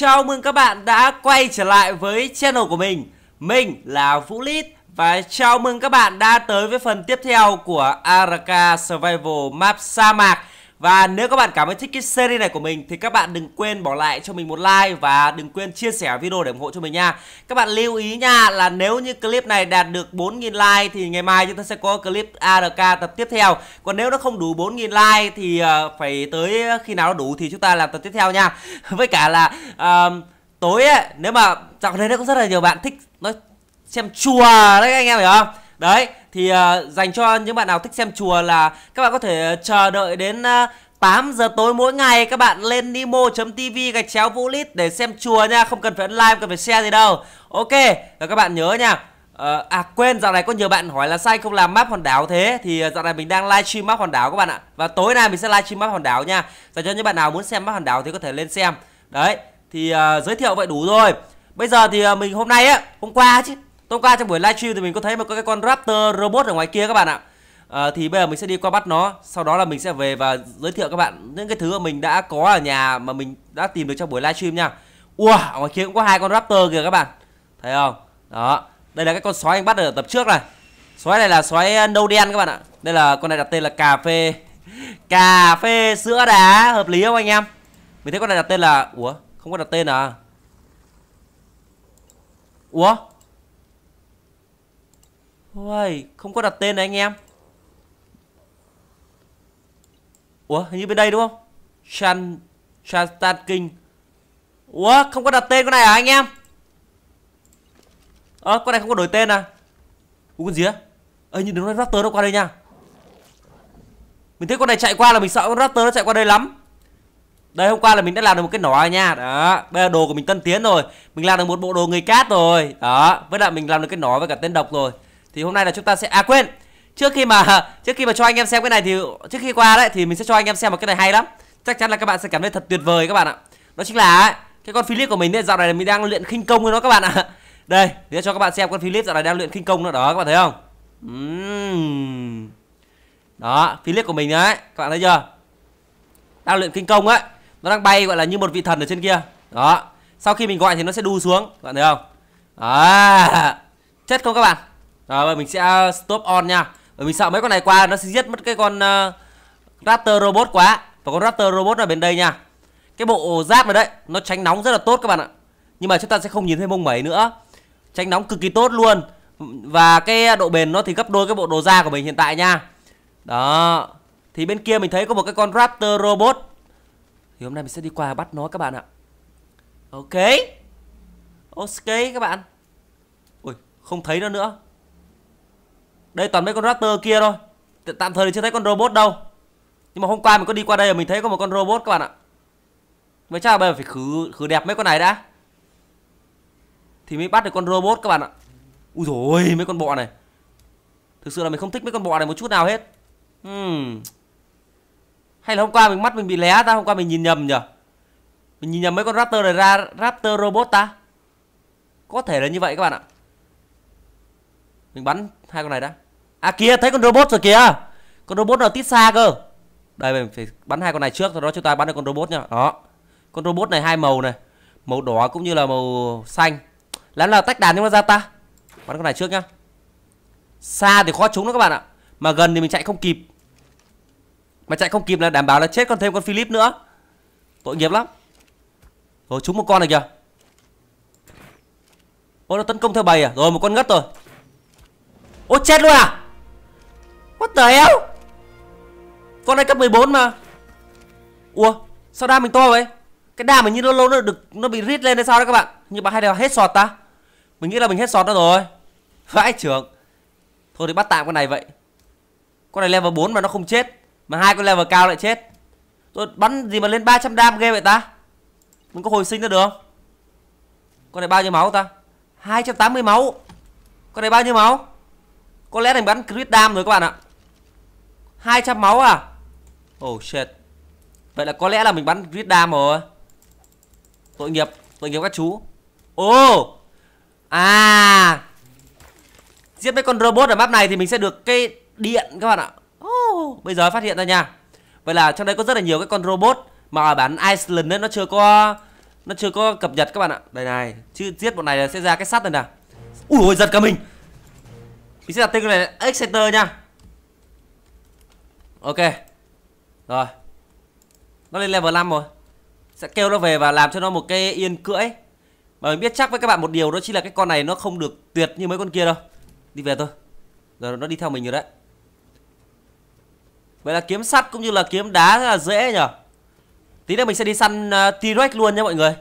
Chào mừng các bạn đã quay trở lại với channel của mình Mình là Vũ Lít Và chào mừng các bạn đã tới với phần tiếp theo của Araka Survival Map Sa Mạc và nếu các bạn cảm thấy thích cái series này của mình thì các bạn đừng quên bỏ lại cho mình một like và đừng quên chia sẻ video để ủng hộ cho mình nha. Các bạn lưu ý nha là nếu như clip này đạt được 4.000 like thì ngày mai chúng ta sẽ có clip ARK tập tiếp theo. Còn nếu nó không đủ 4.000 like thì ờ, phải tới khi nào nó đủ thì chúng ta làm tập tiếp theo nha. Với cả là uh, tối ấy, nếu mà dạo này nó có rất là nhiều bạn thích nó xem chùa đấy anh em hiểu không? Đấy, thì uh, dành cho những bạn nào thích xem chùa là các bạn có thể ờ, chờ đợi đến uh, ờ, 8 giờ tối mỗi ngày các bạn lên nimo.tv gạch chéo vũ lít để xem chùa nha Không cần phải ấn like, không cần phải share gì đâu Ok, rồi các bạn nhớ nha À, à quên dạo này có nhiều bạn hỏi là sai không làm map hòn đảo thế thì dạo này mình đang livestream map hòn đảo các bạn ạ và tối nay mình sẽ livestream map hòn đảo nha dành cho những bạn nào muốn xem map hòn đảo thì có thể lên xem đấy thì uh, giới thiệu vậy đủ rồi bây giờ thì mình hôm nay á hôm qua chứ Tom qua trong buổi livestream thì mình có thấy một cái con Raptor robot ở ngoài kia các bạn ạ à, Thì bây giờ mình sẽ đi qua bắt nó Sau đó là mình sẽ về và giới thiệu các bạn những cái thứ mà mình đã có ở nhà mà mình đã tìm được trong buổi livestream nha ua ở ngoài kia cũng có hai con Raptor kìa các bạn Thấy không? Đó, đây là cái con sói anh bắt ở tập trước này Sói này là sói ờ, nâu đen các bạn ạ Đây là con này đặt tên là cà phê Cà phê sữa đá Hợp lý không anh em Mình thấy con này đặt tên là Ủa không có đặt tên à Ủa Ôi, không có đặt tên này anh em Ủa, hình như bên đây đúng không? Shan... Shan King Ủa, không có đặt tên con này à anh em? Ờ, à, con này không có đổi tên à Ủa, con gì á? Ê, nhưng đừng Raptor nó qua đây nha Mình thấy con này chạy qua là mình sợ con Raptor nó chạy qua đây lắm Đây, hôm qua là mình đã làm được một cái nỏ nha Đó, bây giờ đồ của mình tân tiến rồi Mình làm được một bộ đồ người cát rồi Đó, với lại mình làm được cái nỏ với cả tên độc rồi thì hôm nay là chúng ta sẽ à quên trước khi mà trước khi mà cho anh em xem cái này thì trước khi qua đấy thì mình sẽ cho anh em xem một cái này hay lắm chắc chắn là các bạn sẽ cảm thấy thật tuyệt vời các bạn ạ đó chính là cái con Philip của mình đấy dạo này mình đang luyện khinh công với nó các bạn ạ đây để cho các bạn xem con Philip dạo này đang luyện khinh công nữa đó các bạn thấy không uhm. đó Philip của mình đấy các bạn thấy chưa đang luyện kinh công ấy nó đang bay gọi là như một vị thần ở trên kia đó sau khi mình gọi thì nó sẽ đu xuống các bạn thấy không à, chết không các bạn rồi mình sẽ ờ, stop on nha Bởi mình sợ mấy con này qua nó sẽ giết mất cái con uh, Raptor robot quá Và con Raptor robot ở bên đây nha Cái bộ giáp này đấy Nó tránh nóng rất là tốt các bạn ạ Nhưng mà chúng ta sẽ không nhìn thấy mông mẩy nữa Tránh nóng cực kỳ tốt luôn Và cái độ bền nó thì gấp đôi cái bộ đồ da của mình hiện tại nha Đó Thì bên kia mình thấy có một cái con Raptor robot Thì hôm nay mình sẽ đi qua bắt nó các bạn ạ Ok Ok các bạn Ui không thấy nó nữa đây toàn mấy con Raptor kia thôi Tạm thời thì chưa thấy con robot đâu Nhưng mà hôm qua mình có đi qua đây là mình thấy có một con robot các bạn ạ Vậy chắc là bây giờ phải khử, khử đẹp mấy con này đã Thì mới bắt được con robot các bạn ạ Ui rồi mấy con bọ này Thực sự là mình không thích mấy con bọ này một chút nào hết hmm. Hay là hôm qua mình mắt mình bị lé ta Hôm qua mình nhìn nhầm nhở Mình nhìn nhầm mấy con Raptor này ra Raptor robot ta Có thể là như vậy các bạn ạ Mình bắn hai con này đã à kia thấy con robot rồi kìa con robot nào tít xa cơ đây mình phải bắn hai con này trước sau đó chúng ta bắn được con robot nhá đó con robot này hai màu này màu đỏ cũng như là màu xanh lắm là tách đàn nhưng mà ra ta bắn con này trước nhá xa thì khó trúng đó các bạn ạ mà gần thì mình chạy không kịp mà chạy không kịp là đảm bảo là chết còn thêm con philip nữa tội nghiệp lắm rồi trúng một con này kìa ôi nó tấn công theo bầy à rồi một con ngất rồi Ô chết luôn à What the hell Con này cấp 14 mà Ủa sao đam mình to vậy Cái đam mình như nó lâu nó được nó bị rít lên hay sao đấy các bạn Nhưng mà hay là hết sọt ta Mình nghĩ là mình hết sọt đó rồi Vãi trưởng Thôi thì bắt tạm con này vậy Con này level 4 mà nó không chết Mà hai con level cao lại chết Tôi bắn gì mà lên 300 đam ghê vậy ta Mình có hồi sinh nữa được không Con này bao nhiêu máu ta 280 máu Con này bao nhiêu máu có lẽ thành bắn crit dam rồi các bạn ạ 200 máu à Oh shit Vậy là có lẽ là mình bắn crit dam rồi Tội nghiệp Tội nghiệp các chú ô, oh. À Giết mấy con robot ở map này thì mình sẽ được cái điện các bạn ạ oh. Bây giờ phát hiện ra nha Vậy là trong đây có rất là nhiều cái con robot Mà ở bản Iceland ấy nó chưa có Nó chưa có cập nhật các bạn ạ Đây này Chứ giết bọn này là sẽ ra cái sắt này nè Ui giật cả mình mình sẽ đặt tên con này là exciter nha ok rồi nó lên level 5 rồi sẽ kêu nó về và làm cho nó một cái yên cưỡi mà mình biết chắc với các bạn một điều đó chính là cái con này nó không được tuyệt như mấy con kia đâu đi về thôi rồi nó đi theo mình rồi đấy vậy là kiếm sắt cũng như là kiếm đá rất là dễ nhở tí nữa mình sẽ đi săn uh, T-Rex luôn nha mọi người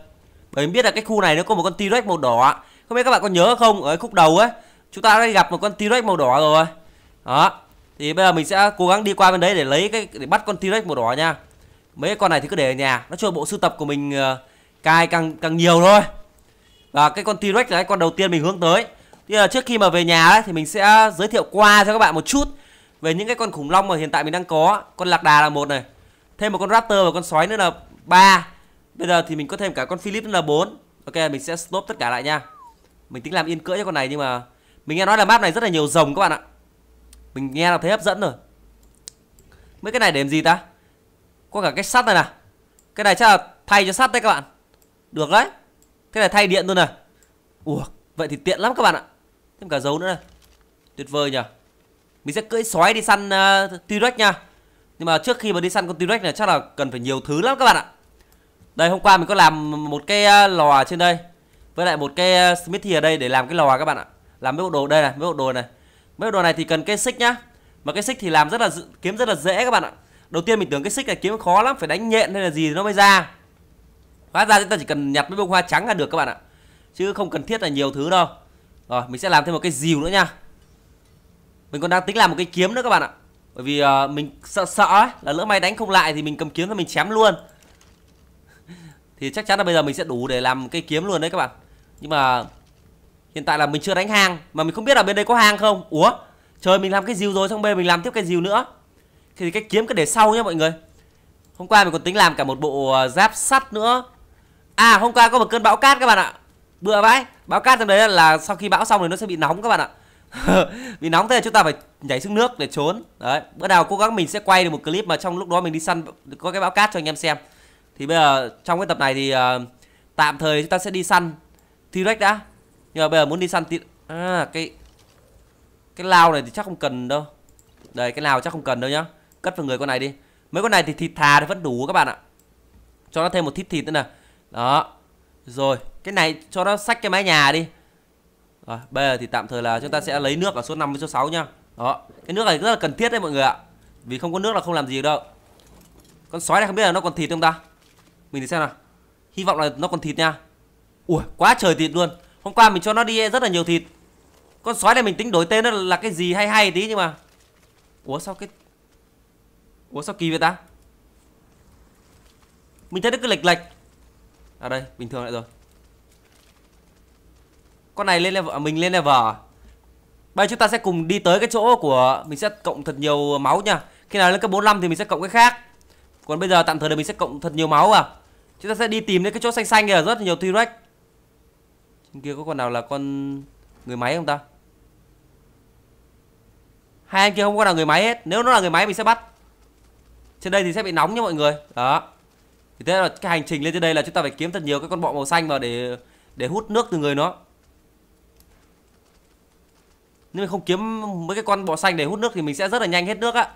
bởi mình biết là cái khu này nó có một con T-Rex màu đỏ không biết các bạn có nhớ không ở khúc đầu ấy chúng ta đã gặp một con T-Rex màu đỏ rồi đó thì bây giờ mình sẽ cố gắng đi qua bên đấy để lấy cái để bắt con T-Rex màu đỏ nha mấy con này thì cứ để ở nhà nó cho bộ sưu tập của mình uh, cài càng càng nhiều thôi và cái con T-Rex là cái con đầu tiên mình hướng tới thì là ờ, trước khi mà về nhà ấy, thì mình sẽ giới thiệu qua cho các bạn một chút về những cái con khủng long mà hiện tại mình đang có con lạc đà là một này thêm một con raptor và con sói nữa là ba bây giờ thì mình có thêm cả con philip nữa là bốn ok mình sẽ stop tất cả lại nha mình tính làm yên cỡ cho con này nhưng mà mình nghe nói là map này rất là nhiều rồng các bạn ạ Mình nghe là thấy hấp dẫn rồi Mấy cái này để làm gì ta Có cả cái sắt này nè Cái này chắc là thay cho sắt đấy các bạn Được đấy Cái này thay điện luôn nè, Ủa vậy thì tiện lắm các bạn ạ Thêm cả dấu nữa này Tuyệt vời nhỉ Mình sẽ cưỡi sói đi săn uh, T-Rex nha Nhưng mà trước khi mà đi săn con T-Rex này chắc là cần phải nhiều thứ lắm các bạn ạ Đây hôm qua mình có làm một cái ờ, lò trên đây Với lại một cái ờ, smithy ở đây để làm cái lò các bạn ạ làm mấy bộ đồ đây này mấy bộ đồ này mấy bộ đồ này thì cần cây xích nhá mà cái xích thì làm rất là kiếm rất là dễ các bạn ạ đầu tiên mình tưởng cái xích này kiếm khó lắm phải đánh nhện hay là gì nó mới ra hóa ra chúng ta chỉ cần nhặt mấy bông hoa trắng là được các bạn ạ chứ không cần thiết là nhiều thứ đâu rồi mình sẽ làm thêm một cái dìu nữa nha mình còn đang tính làm một cái kiếm nữa các bạn ạ bởi vì uh, mình sợ sợ ấy, là lỡ may đánh không lại thì mình cầm kiếm ra mình chém luôn thì chắc chắn là bây giờ mình sẽ đủ để làm cái kiếm luôn đấy các bạn nhưng mà Hiện tại là mình chưa đánh hang Mà mình không biết là bên đây có hang không Ủa Trời mình làm cái dìu rồi xong bên mình làm tiếp cái dìu nữa Thì cái kiếm cứ để sau nhá mọi người Hôm qua mình còn tính làm cả một bộ ờ, giáp sắt nữa À hôm qua có một cơn bão cát các bạn ạ Bựa vãi Bão cát trong đấy là sau khi bão xong thì nó sẽ bị nóng các bạn ạ Bị nóng thế là chúng ta phải nhảy xuống nước để trốn Đấy Bữa nào cố gắng mình sẽ quay được một clip mà trong lúc đó mình đi săn có cái bão cát cho anh em xem Thì bây giờ trong cái tập này thì uh, tạm thời chúng ta sẽ đi săn T-Rex đã nhưng mà bây giờ muốn đi săn tí à cái cái lao này thì chắc không cần đâu đây cái lao chắc không cần đâu nhá cất vào người con này đi mấy con này thì thịt thà thì vẫn đủ các bạn ạ cho nó thêm một thít thịt nữa nè đó rồi cái này cho nó xách cái mái nhà đi rồi bây giờ thì tạm thời là chúng ta sẽ lấy nước ở số 5 với số 6 nhá đó cái nước này rất là cần thiết đấy mọi người ạ vì không có nước là không làm gì đâu con sói này không biết là nó còn thịt không ta mình thì xem nào hy vọng là nó còn thịt nha ui quá trời thịt luôn Hôm qua mình cho nó đi rất là nhiều thịt Con sói này mình tính đổi tên nó là cái gì hay hay tí nhưng mà Ủa sao cái Ủa sao kỳ vậy ta Mình thấy nó cứ lệch lệch À đây bình thường lại rồi Con này lên level à, Mình lên level à? Bây chúng ta sẽ cùng đi tới cái chỗ của Mình sẽ cộng thật nhiều máu nha Khi nào lên cấp 45 thì mình sẽ cộng cái khác Còn bây giờ tạm thời là mình sẽ cộng thật nhiều máu à Chúng ta sẽ đi tìm đến cái chỗ xanh xanh kìa Rất là nhiều T-Rex trên kia có con nào là con người máy không ta? Hai anh kia không có nào người máy hết. Nếu nó là người máy mình sẽ bắt. Trên đây thì sẽ bị nóng nha mọi người. Đó. Thì thế là cái hành trình lên trên đây là chúng ta phải kiếm thật nhiều cái con bọ màu xanh vào để để hút nước từ người nó. Nếu mình không kiếm mấy cái con bọ xanh để hút nước thì mình sẽ rất là nhanh hết nước á.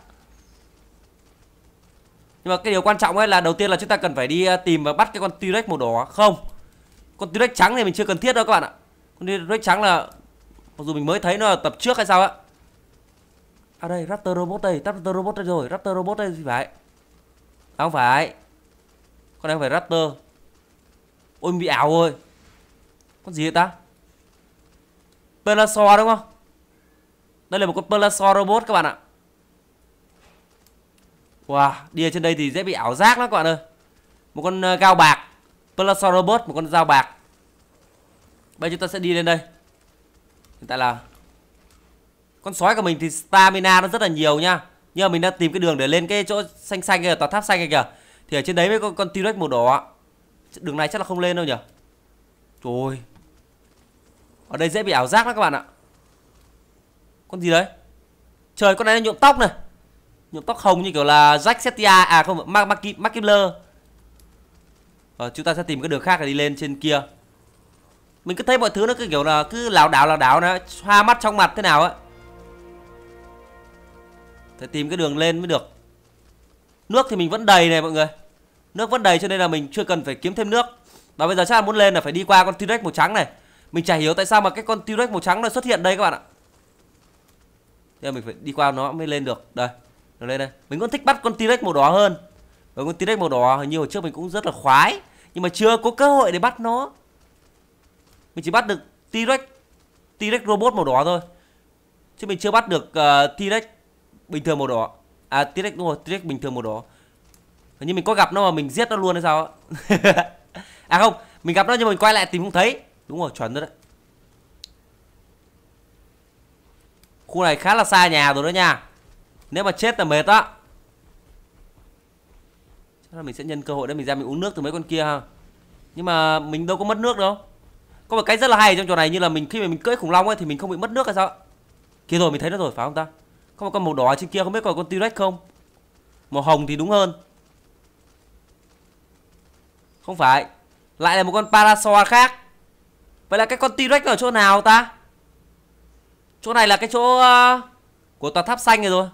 Nhưng mà cái điều quan trọng ấy là đầu tiên là chúng ta cần phải đi à, tìm và bắt cái con T-Rex màu đỏ không? con T-Rex trắng này mình chưa cần thiết đâu các bạn ạ con T-Rex trắng là mặc dù mình mới thấy nó là tập trước hay sao ạ à đây Raptor robot đây Raptor robot đây rồi Raptor robot đây gì phải à, không phải con này không phải Raptor ôi bị ảo rồi con gì vậy ta Pelasaur đúng không đây là một con Pelasaur robot các bạn ạ Wow, đi ở trên đây thì dễ bị ảo giác lắm các bạn ơi Một con cao ờ, bạc Plusosaurus robot một con dao bạc bây giờ chúng ta sẽ đi lên đây hiện tại là con sói của mình thì stamina nó rất là nhiều nha. nhưng mà mình đang tìm cái đường để lên cái chỗ xanh xanh kìa tòa tháp xanh kìa thì ở trên đấy mới có con T-Rex màu đỏ đường này chắc là không lên đâu nhỉ trời ơi ở đây dễ bị ảo giác lắm các bạn ạ con gì đấy trời con này là nhuộm tóc này nhuộm tóc hồng như kiểu là Jack Setia à không Mark Mark Mark và ờ, chúng ta sẽ tìm cái đường khác để đi lên trên kia Mình cứ thấy mọi thứ nó cứ kiểu là cứ lảo đảo lảo đảo nó Hoa mắt trong mặt thế nào ấy Phải tìm cái đường lên mới được Nước thì mình vẫn đầy này mọi người Nước vẫn đầy cho nên là mình chưa cần phải kiếm thêm nước Và bây giờ chắc là muốn lên là phải đi qua con T-Rex màu trắng này Mình chả hiểu tại sao mà cái con T-Rex màu trắng nó xuất hiện đây các bạn ạ Thế là mình phải đi qua nó mới lên được Đây, nó lên đây Mình vẫn thích bắt con T-Rex màu đỏ hơn và con T-Rex màu đỏ hình như hồi trước mình cũng rất là khoái Nhưng mà chưa có cơ hội để bắt nó Mình chỉ bắt được T-Rex T-Rex robot màu đỏ thôi Chứ mình chưa bắt được uh, T-Rex bình thường màu đỏ À T-Rex đúng rồi, T-Rex bình thường màu đỏ Hình như mình có gặp nó mà mình giết nó luôn hay sao À không, mình gặp nó nhưng mình quay lại tìm không thấy Đúng rồi, chuẩn rồi đấy Khu này khá là xa nhà rồi đó nha Nếu mà chết là mệt á Thế là mình sẽ nhân cơ hội đấy mình ra mình uống nước từ mấy con kia ha. Nhưng mà mình đâu có mất nước đâu. Có một cái rất là hay trong trò này như là mình khi mà mình cưỡi khủng long ấy thì mình không bị mất nước hay sao? Kia rồi mình thấy nó rồi phải không ta? Có một con màu đỏ trên kia không biết còn con T-Rex không? Màu hồng thì đúng hơn. Không phải. Lại là một con Parasaur khác. Vậy là cái con T-Rex ở chỗ nào ta? Chỗ này là cái chỗ ờ, của tòa tháp xanh rồi.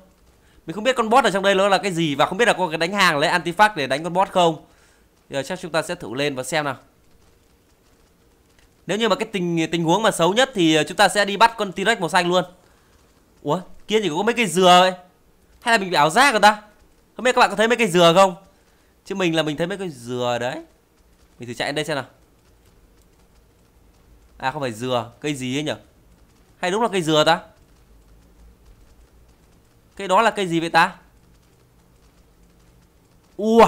Mình không biết con boss ở trong đây nó là cái gì Và không biết là có cái đánh hàng lấy antifact để đánh con boss không Giờ chắc chúng ta sẽ thử lên và xem nào Nếu như mà cái tình tình huống mà xấu nhất Thì ờ, chúng ta sẽ đi bắt con T-Rex màu xanh luôn Ủa kia chỉ có mấy cây dừa ấy Hay là mình bị ảo giác rồi ta Không biết các bạn có thấy mấy cây dừa không Chứ mình là mình thấy mấy cây dừa đấy Mình thử chạy đến đây xem nào À không phải dừa Cây gì ấy nhỉ Hay đúng là cây dừa ta cái đó là cây gì vậy ta? Ua!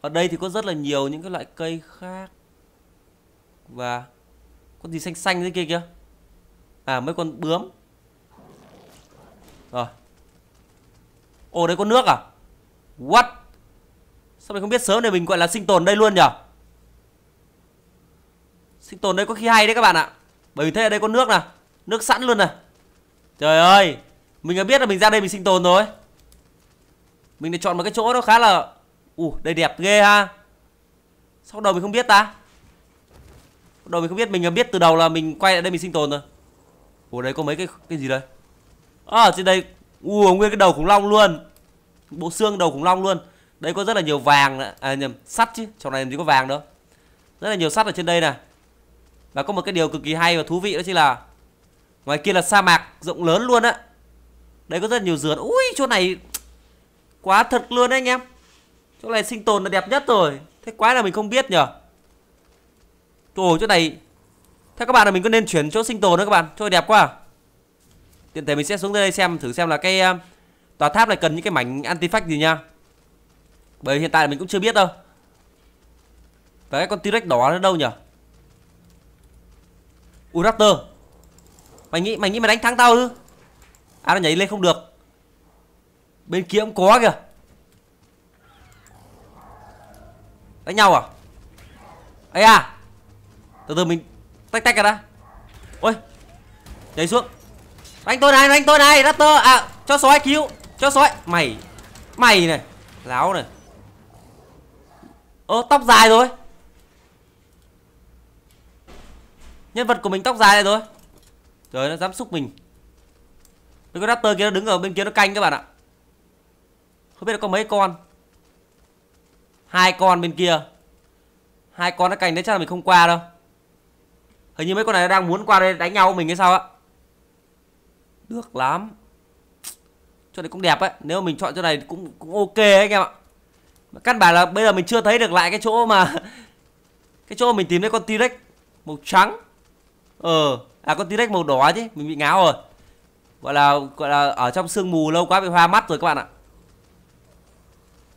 Ở đây thì có rất là nhiều những cái loại cây khác. Và con gì xanh xanh dưới kia kìa. À mấy con bướm. Rồi. Ồ đây có nước à? What? Sao mình không biết sớm này mình gọi là sinh tồn đây luôn nhỉ? Sinh tồn đây có khi hay đấy các bạn ạ. Bởi vì thế ở đây có nước nè. Nước sẵn luôn nè. Trời ơi, mình đã biết là mình ra đây mình sinh tồn rồi Mình đã chọn một cái chỗ nó khá là Ủ uh, đây đẹp ghê ha Sao đầu mình không biết ta Đầu mình không biết Mình biết từ đầu là mình quay lại đây mình sinh tồn rồi Ủa đây có mấy cái cái gì đây À trên đây Ủa uh, nguyên cái đầu khủng long luôn Bộ xương đầu khủng long luôn Đây có rất là nhiều vàng À nhầm sắt chứ Trong này làm gì có vàng đâu Rất là nhiều sắt ở trên đây nè, Và có một cái điều cực kỳ hay và thú vị đó chính là Ngoài kia là sa mạc rộng lớn luôn á đấy có rất nhiều dừa, ui chỗ này quá thật luôn đấy anh em chỗ này sinh tồn là đẹp nhất rồi thế quái là mình không biết nhở ôi chỗ này theo các bạn là mình có nên chuyển chỗ sinh tồn nữa các bạn chỗ đẹp quá tiện thể mình sẽ xuống đây xem thử xem là cái um, tòa tháp này cần những cái mảnh antifact gì nha bởi hiện tại mình cũng chưa biết đâu và cái con T-Rex đỏ nó đâu nhỉ? Uraptor. Mày nghĩ mày nghĩ mày đánh thắng tao ư? À nó nhảy lên không được Bên kia cũng có kìa Đánh nhau à ấy à Từ từ mình Tách tách cả đã Ôi Nhảy xuống Đánh tôi này đánh tôi này Raptor À cho sói cứu Cho sói Mày Mày này Láo này Ơ tóc dài rồi Nhân vật của mình tóc dài này rồi Trời nó dám xúc mình đấy cái raptor kia nó đứng ở bên kia nó canh các bạn ạ Không biết nó có mấy con hai con bên kia hai con nó canh đấy chắc là mình không qua đâu Hình như mấy con này đang muốn qua đây đánh nhau mình hay sao á Được lắm Chỗ này cũng đẹp ấy Nếu mà mình chọn chỗ này cũng cũng ok ấy anh em ạ Căn bản là bây giờ mình chưa thấy được lại cái chỗ mà Cái chỗ mà mình tìm thấy con T-Rex Màu trắng Ờ À con T-Rex màu đỏ chứ Mình bị ngáo rồi gọi là gọi là ở trong sương mù lâu quá bị hoa mắt rồi các bạn ạ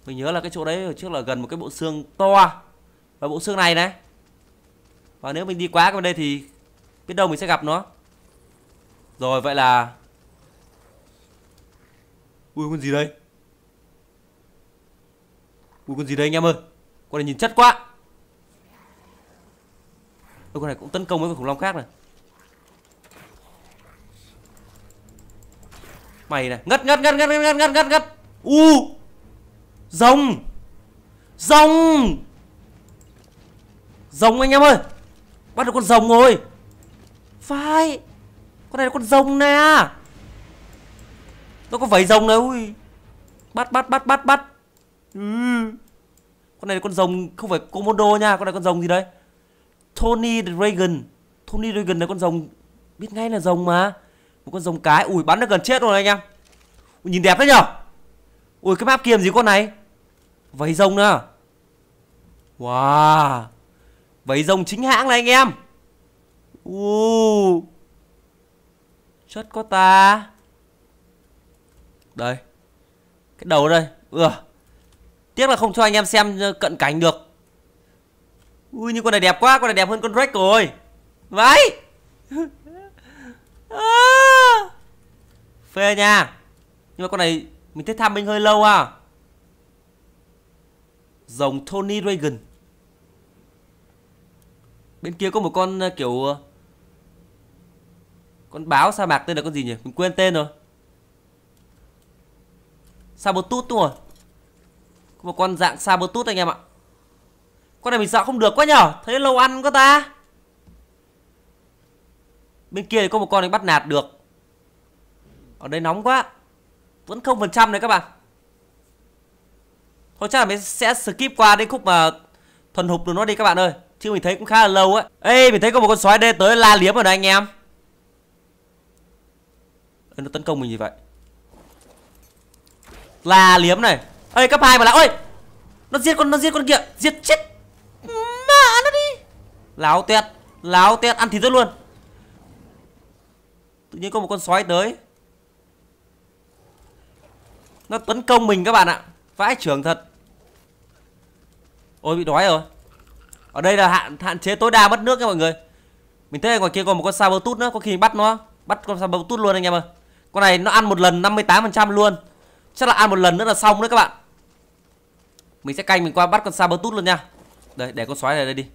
mình nhớ là cái chỗ đấy trước là gần một cái bộ xương to và bộ xương này này và nếu mình đi quá cái đây thì biết đâu mình sẽ gặp nó rồi vậy là ui con gì đây ui con gì đây anh em ơi con này nhìn chất quá ôi con này cũng tấn công với con khủng long khác này Mày này, ngất ngất ngất ngất ngất ngất ngất ngất. U. Rồng. Rồng. Rồng anh em ơi. Bắt được con rồng rồi. Phải. Con này là con rồng nè. Nó có vảy rồng này Ui. Bắt bắt bắt bắt bắt. Ừ. Con này là con rồng không phải Komodo nha, con này con rồng gì đấy? Tony Dragon. Tony Dragon là con rồng biết ngay là rồng mà một con rồng cái ui bắn nó gần chết rồi anh em ui, nhìn đẹp đấy nhở ui cái map kia gì con này váy rồng nữa wow váy rồng chính hãng này anh em u chất có ta đây cái đầu đây ừ. tiếc là không cho anh em xem cận cảnh được ui nhưng con này đẹp quá con này đẹp hơn con rách rồi vãi à. Phê nha Nhưng mà con này Mình thấy tham binh hơi lâu à Dòng Tony Reagan Bên kia có một con ờ, kiểu ờ, Con báo sa mạc tên là con gì nhỉ Mình quên tên rồi Sabotut đúng rồi Có một con dạng Sabotut anh em ạ Con này mình sợ không được quá nhở Thấy lâu ăn quá ta Bên kia thì có một con đánh bắt nạt được ở đây nóng quá Vẫn không phần trăm đấy các bạn Thôi chắc là mình sẽ skip qua đến khúc mà Thuần hụp được nó đi các bạn ơi Chứ mình thấy cũng khá là lâu ấy Ê mình thấy có một con sói đê tới la liếm rồi này anh em Ê, Nó tấn công mình như vậy La liếm này Ê cấp 2 mà là ôi Nó giết con nó giết con kia Giết chết mà nó đi Láo tẹt Láo tẹt ăn thịt rất luôn Tự nhiên có một con sói tới nó tấn công mình các bạn ạ Vãi trưởng thật Ôi bị đói rồi Ở đây là hạn hạn chế tối đa mất nước các mọi người Mình thấy ngoài kia còn một con saber tút nữa Có khi bắt nó Bắt con saber tút luôn anh em ơi Con này nó ăn một lần 58% luôn Chắc là ăn một lần nữa là xong nữa các bạn Mình sẽ canh mình qua bắt con saber tút luôn nha Đây để con sói này đây đi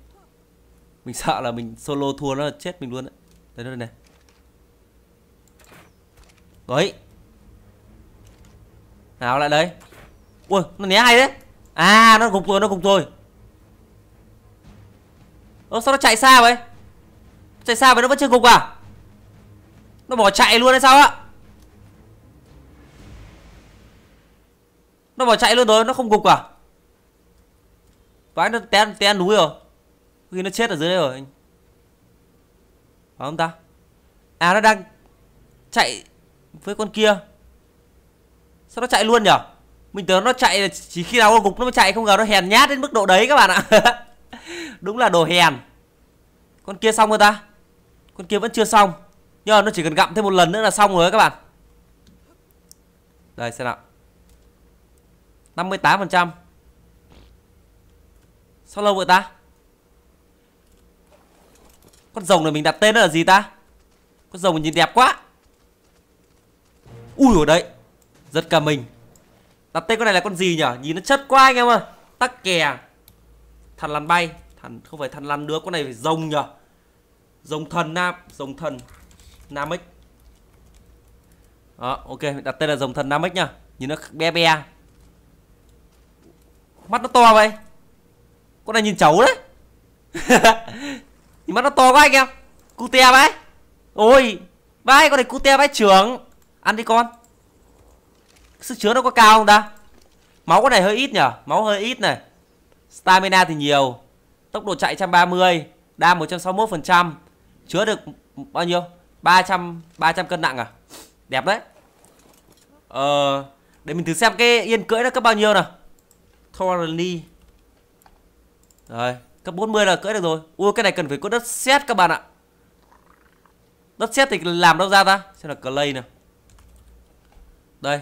Mình sợ là mình solo thua nó là chết mình luôn đấy nó đây này Đấy nào lại đấy ui nó né hay đấy à nó gục rồi nó gục rồi ơ sao nó chạy xa vậy chạy xa vậy nó vẫn chưa gục à nó bỏ chạy luôn hay sao ạ nó bỏ chạy luôn rồi nó không gục à vãi nó té té núi rồi khi nó chết ở dưới đây rồi phải không ta à nó đang chạy với con kia Sao nó chạy luôn nhở Mình tưởng nó chạy chỉ khi nào con gục nó mới chạy Không ngờ nó hèn nhát đến mức độ đấy các bạn ạ Đúng là đồ hèn Con kia xong rồi ta Con kia vẫn chưa xong Nhưng mà nó chỉ cần gặm thêm một lần nữa là xong rồi các bạn Đây xem nào 58% Sao lâu vậy ta Con rồng này mình đặt tên nó là gì ta Con rồng nhìn đẹp quá Ui ở đấy rất ca mình Đặt tên con này là con gì nhở? Nhìn nó chất quá anh em ơi Tắc kè Thằn lăn bay Thằn không phải thằn lăn nữa Con này phải rồng nhở Rồng thần nam Rồng thần namex Đó ok Đặt tên là rồng thần namex nhá Nhìn nó be be Mắt nó to vậy Con này nhìn chấu đấy Nhìn mắt nó to quá anh em Cute bái Ôi Bái con này cute bái trưởng Ăn đi con sức chứa nó có cao không ta máu cái này hơi ít nhở máu hơi ít này stamina thì nhiều tốc độ chạy 130 đam 161 phần trăm chứa được bao nhiêu 300 300 cân nặng à đẹp đấy ờ để mình thử xem cái yên cưỡi nó cấp bao nhiêu nào Thoroughly rồi cấp 40 là cưỡi được rồi ui cái này cần phải có đất sét các bạn ạ đất sét thì làm đâu ra ta xem là clay nào đây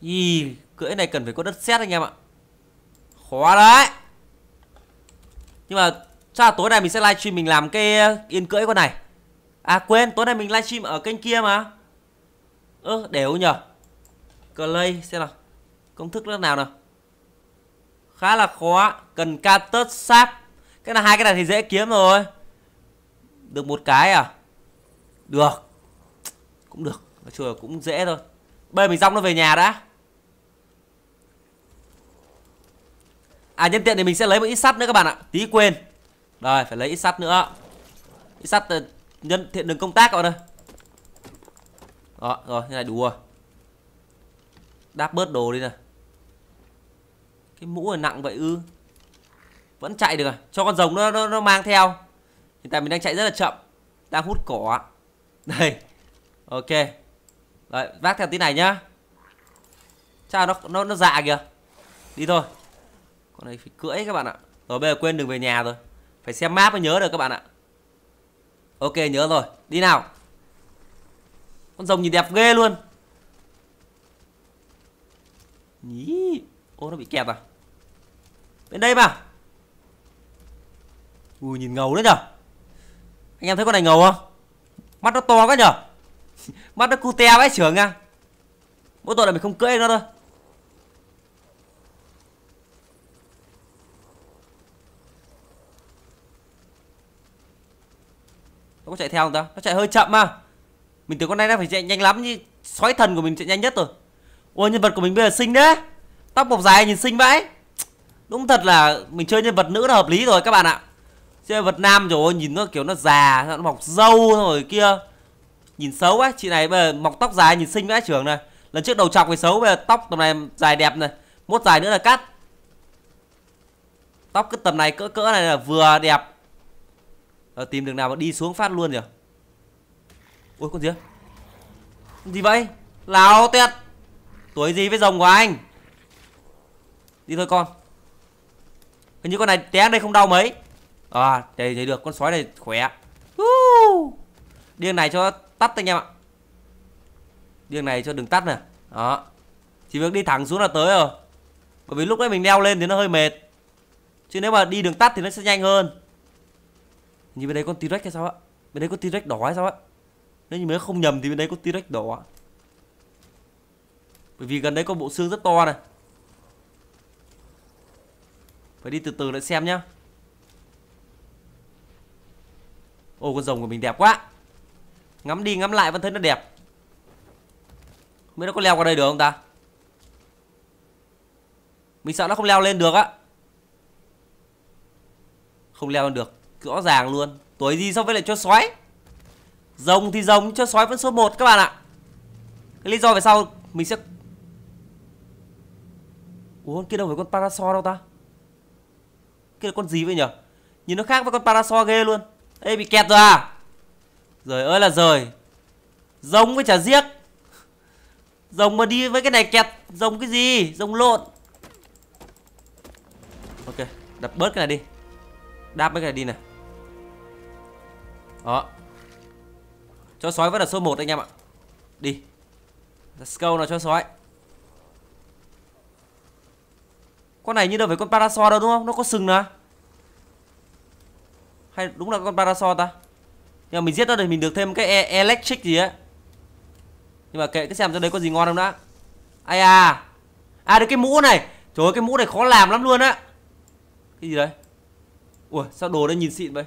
Ý, cưỡi này cần phải có đất xét anh em ạ Khó đấy Nhưng mà chắc là tối nay mình sẽ livestream mình làm cái uh, yên cưỡi con này À quên, tối nay mình livestream ở kênh kia mà Ơ, ừ, đều nhờ Clay xem nào Công thức nước nào nào Khá là khó Cần Catus sáp Cái là hai cái này thì dễ kiếm rồi Được một cái à Được Cũng được Nói chung là cũng dễ thôi Bây giờ mình dòng nó về nhà đã À nhân tiện thì mình sẽ lấy một ít sắt nữa các bạn ạ Tí quên Rồi phải lấy ít sắt nữa Ít sắt ờ, nhân thiện đường công tác các bạn ơi Đó rồi thế này đùa, Đáp bớt đồ đi nè Cái mũ này nặng vậy ư Vẫn chạy được à Cho con rồng nó, nó, nó mang theo Hiện tại mình đang chạy rất là chậm Đang hút cỏ Đây Ok Đấy vác theo tí này nhá Chà nó, nó, nó dạ kìa Đi thôi con này phải cưỡi các bạn ạ rồi bây giờ quên đường về nhà rồi phải xem map mới nhớ được các bạn ạ ok nhớ rồi đi nào con rồng nhìn đẹp ghê luôn nhí ô nó bị kẹt à bên đây mà ui nhìn ngầu đấy nhở anh em thấy con này ngầu không mắt nó to quá nhở mắt nó cute vãi trưởng nha mỗi tội là mình không cưỡi nó thôi có chạy theo không ta nó chạy hơi chậm mà mình tưởng con này nó phải chạy nhanh lắm chứ sói thần của mình chạy nhanh nhất rồi ôi nhân vật của mình bây giờ xinh đấy tóc bọc dài nhìn xinh vãi đúng thật là mình chơi nhân vật nữ là hợp lý rồi các bạn ạ chơi nhân vật nam rồi nhìn nó kiểu nó già nó mọc râu rồi kia nhìn xấu quá chị này bây giờ mọc tóc dài nhìn xinh vãi trưởng này lần trước đầu chọc thì xấu bây giờ tóc tầm này dài đẹp này mốt dài nữa là cắt tóc cái tầm này cỡ cỡ này là vừa đẹp Ờ, tìm đường nào mà đi xuống phát luôn nhỉ Ôi con gì gì vậy láo tẹt Tuổi gì với rồng của anh Đi thôi con Hình như con này té đây không đau mấy À đây thấy được con sói này khỏe uh, Điên này cho tắt anh em ạ Điên này cho đừng tắt nè Đó Chỉ việc đi thẳng xuống là tới rồi Bởi vì lúc đấy mình leo lên thì nó hơi mệt Chứ nếu mà đi đường tắt thì nó sẽ nhanh hơn như bên đây con T-Rex hay sao á Bên đây có T-Rex đỏ hay sao á Nếu như mình không nhầm thì bên đây có T-Rex đỏ Bởi vì gần đây có bộ xương rất to này Phải đi từ từ lại xem nhá Ô con rồng của mình đẹp quá Ngắm đi ngắm lại vẫn thấy nó đẹp mới nó có leo qua đây được không ta Mình sợ nó không leo lên được á Không leo lên được rõ ràng luôn tuổi gì so với lại chốt sói rồng thì rồng chốt sói vẫn số 1 các bạn ạ cái lý do về sau mình sẽ ủa con kia đâu phải con parasol đâu ta kia là con gì vậy nhở nhìn nó khác với con parasol ghê luôn ê bị kẹt rồi à rồi ơi là rồi rồng với chả giếc rồng mà đi với cái này kẹt rồng cái gì rồng lộn ok đập bớt cái này đi đáp mấy cái này đi này đó Cho sói vẫn là số 1 anh em ạ Đi Let's go nào cho sói Con này như đâu phải con parasol đâu đúng không? Nó có sừng nè Hay đúng là con parasol ta Nhưng mà mình giết nó để mình được thêm cái e Electric gì ấy Nhưng mà kệ cứ xem cho đấy có gì ngon không đã Ai à À được cái mũ này Trời ơi cái mũ này khó làm lắm luôn á Cái gì đấy Ủa sao đồ đây nhìn xịn vậy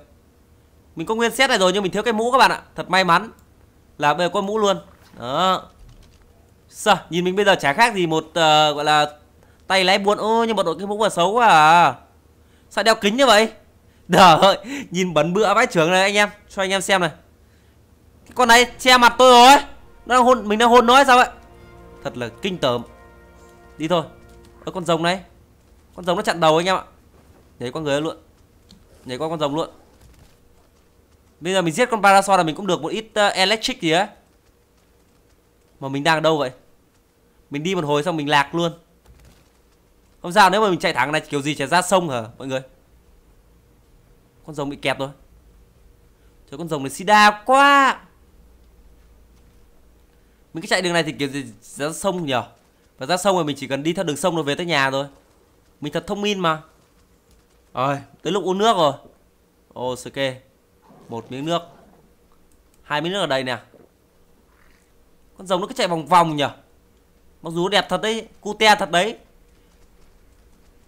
mình có nguyên set này rồi nhưng mình thiếu cái mũ các bạn ạ Thật may mắn Là bây giờ có mũ luôn Đó Sợ, nhìn mình bây giờ chả khác gì một uh, gọi là tay lái buồn Ô nhưng mà đội cái mũ là xấu quá à Sao đeo kính như vậy Đờ nhìn bẩn bựa vãi trưởng này anh em Cho anh em xem này Cái con này che mặt tôi rồi nó hôn, Mình đang hôn nó sao vậy Thật là kinh tởm Đi thôi Ơ con rồng này Con rồng nó chặn đầu anh em ạ Nhảy qua người luôn Nhảy qua con rồng luôn Bây giờ mình giết con Parasol là mình cũng được một ít uh, electric gì á Mà mình đang ở đâu vậy Mình đi một hồi xong mình lạc luôn Không sao nếu mà mình chạy thẳng này kiểu gì chả ra sông hả mọi người Con rồng bị kẹp rồi Trời con rồng này sida quá Mình cứ chạy đường này thì kiểu gì ra sông nhở Và ra sông rồi mình chỉ cần đi theo đường sông rồi về tới nhà thôi Mình thật thông minh mà Rồi tới lúc uống nước rồi ok một miếng nước hai miếng nước ở đây nè con rồng nó cứ chạy vòng vòng nhỉ mặc dù đẹp thật đấy cute thật đấy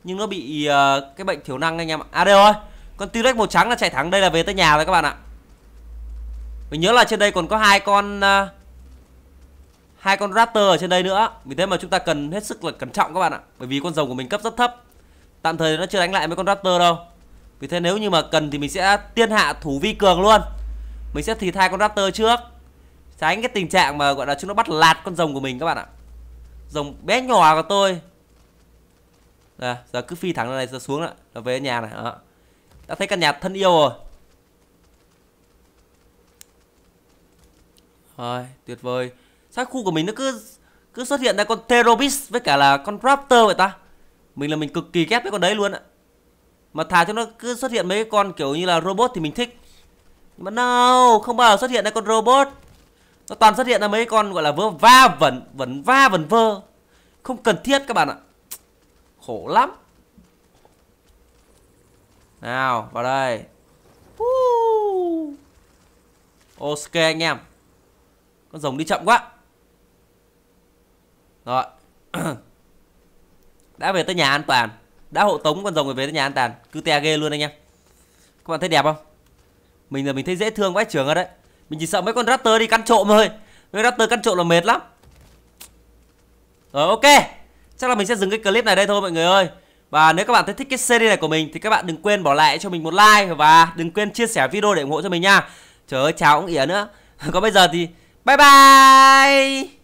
nhưng nó bị uh, cái bệnh thiểu năng anh em ạ à đây rồi con T-Rex màu trắng là chạy thẳng đây là về tới nhà rồi các bạn ạ mình nhớ là trên đây còn có hai con uh, hai con Raptor ở trên đây nữa vì thế mà chúng ta cần hết sức là cẩn trọng các bạn ạ bởi vì con rồng của mình cấp rất thấp tạm thời nó chưa đánh lại mấy con Raptor đâu vì thế nếu như mà cần thì mình sẽ tiên hạ thủ vi cường luôn Mình sẽ thì thai con Raptor trước Tránh cái tình trạng mà gọi là chúng nó bắt lạt con rồng của mình các bạn ạ Rồng bé nhỏ của tôi à, Giờ cứ phi thẳng này ra xuống ạ Là về nhà này à. Đã thấy căn nhà thân yêu rồi Rồi tuyệt vời Sao khu của mình nó cứ cứ xuất hiện ra con Terobis với cả là con Raptor vậy ta Mình là mình cực kỳ ghét với con đấy luôn ạ mà thà cho nó cứ xuất hiện mấy con kiểu như là robot thì mình thích mà no không bao giờ xuất hiện ra con robot nó toàn xuất hiện là mấy con gọi là vơ va vẩn vẩn va vẩn vơ không cần thiết các bạn ạ khổ lắm nào vào đây ok anh em con rồng đi chậm quá rồi đã về tới nhà an toàn đã hộ tống con rồng về tới nhà an toàn, cứ te ghê luôn anh em các bạn thấy đẹp không mình là mình thấy dễ thương quá trưởng rồi đấy mình chỉ sợ mấy con raptor đi căn trộm thôi mấy raptor căn trộm là mệt lắm rồi ok chắc là mình sẽ dừng cái clip này đây thôi mọi người ơi và nếu các bạn thấy thích cái series này của mình thì các bạn đừng quên bỏ lại cho mình một like và đừng quên chia sẻ video để ủng hộ cho mình nha trời ơi chào cũng ỉa nữa còn bây giờ thì bye bye